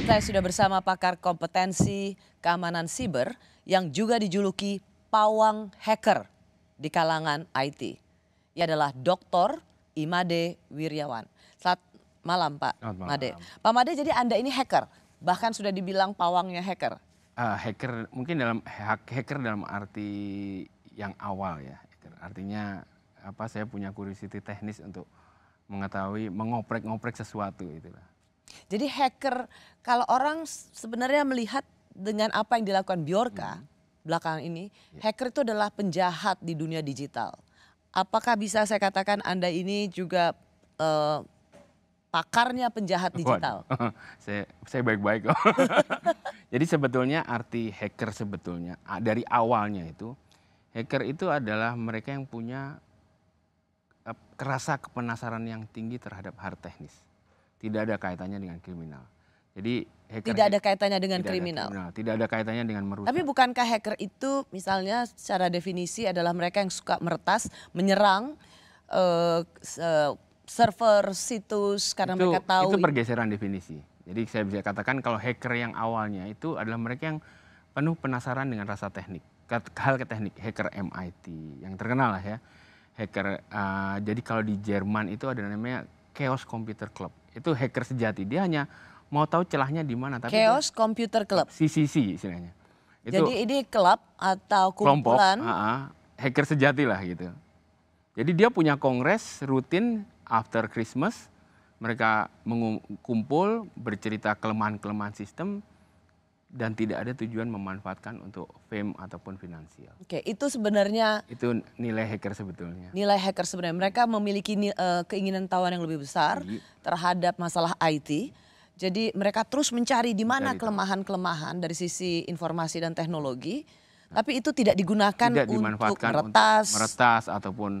Saya sudah bersama pakar kompetensi keamanan siber yang juga dijuluki pawang hacker di kalangan IT. Ia adalah Dr. Imade Wiryawan. Selamat malam Pak Selamat malam. Made. Pak Made jadi Anda ini hacker, bahkan sudah dibilang pawangnya hacker. Uh, hacker mungkin dalam hacker dalam arti yang awal ya. Artinya apa saya punya curiosity teknis untuk mengetahui mengoprek-ngoprek sesuatu itulah. Jadi hacker kalau orang sebenarnya melihat dengan apa yang dilakukan Bjorka hmm. belakangan ini, yeah. hacker itu adalah penjahat di dunia digital. Apakah bisa saya katakan Anda ini juga uh, pakarnya penjahat digital? saya baik-baik kok. Jadi sebetulnya arti hacker sebetulnya dari awalnya itu hacker itu adalah mereka yang punya kerasa kepenasaran yang tinggi terhadap hard teknis tidak ada kaitannya dengan kriminal. Jadi hacker tidak ada kaitannya dengan tidak kriminal. Ada kriminal. Tidak ada kaitannya dengan merusak. Tapi bukankah hacker itu misalnya secara definisi adalah mereka yang suka meretas, menyerang uh, server situs karena itu, mereka tahu itu pergeseran definisi. Jadi saya bisa katakan kalau hacker yang awalnya itu adalah mereka yang penuh penasaran dengan rasa teknik, hal ke teknik, hacker MIT yang terkenal lah ya. Hacker uh, jadi kalau di Jerman itu ada namanya Chaos Computer Club itu hacker sejati dia hanya mau tahu celahnya di mana tapi chaos itu, computer club CCC istilahnya itu jadi ini klub atau kumpulan kelompok, uh, ah, uh, ah, hacker sejati lah gitu jadi dia punya kongres rutin after Christmas mereka mengumpul bercerita kelemahan-kelemahan sistem dan tidak ada tujuan memanfaatkan untuk fame ataupun finansial. Oke, itu sebenarnya itu nilai hacker sebetulnya. Nilai hacker sebenarnya mereka memiliki uh, keinginan tawaran yang lebih besar Jadi, terhadap masalah IT. Jadi mereka terus mencari di mana kelemahan-kelemahan dari sisi informasi dan teknologi, tapi itu tidak digunakan tidak untuk meretas, untuk meretas ataupun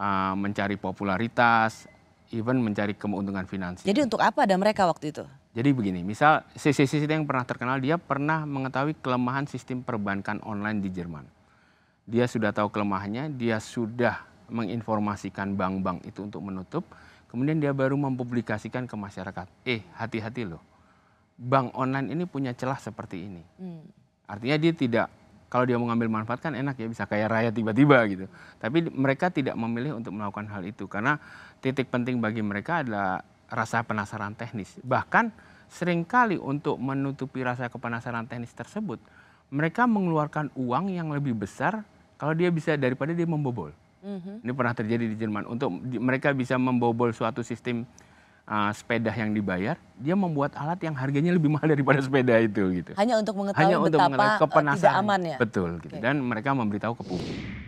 uh, mencari popularitas, even mencari keuntungan finansial. Jadi untuk apa ada mereka waktu itu? Jadi begini, misal CCC yang pernah terkenal dia pernah mengetahui kelemahan sistem perbankan online di Jerman. Dia sudah tahu kelemahannya, dia sudah menginformasikan bank-bank itu untuk menutup, kemudian dia baru mempublikasikan ke masyarakat. Eh, hati-hati loh. Bank online ini punya celah seperti ini. Hmm. Artinya dia tidak kalau dia mau mengambil manfaat kan enak ya bisa kaya raya tiba-tiba gitu. Tapi mereka tidak memilih untuk melakukan hal itu karena titik penting bagi mereka adalah rasa penasaran teknis. Bahkan seringkali untuk menutupi rasa kepenasaran teknis tersebut, mereka mengeluarkan uang yang lebih besar kalau dia bisa daripada dia membobol. Mm-hmm. Ini pernah terjadi di Jerman. Untuk di, mereka bisa membobol suatu sistem uh, sepeda yang dibayar, dia membuat alat yang harganya lebih mahal daripada sepeda itu gitu. Hanya untuk mengetahui Hanya untuk betapa kepenasaran. Eh, tidak aman ya. Betul gitu. Okay. Dan mereka memberitahu ke publik.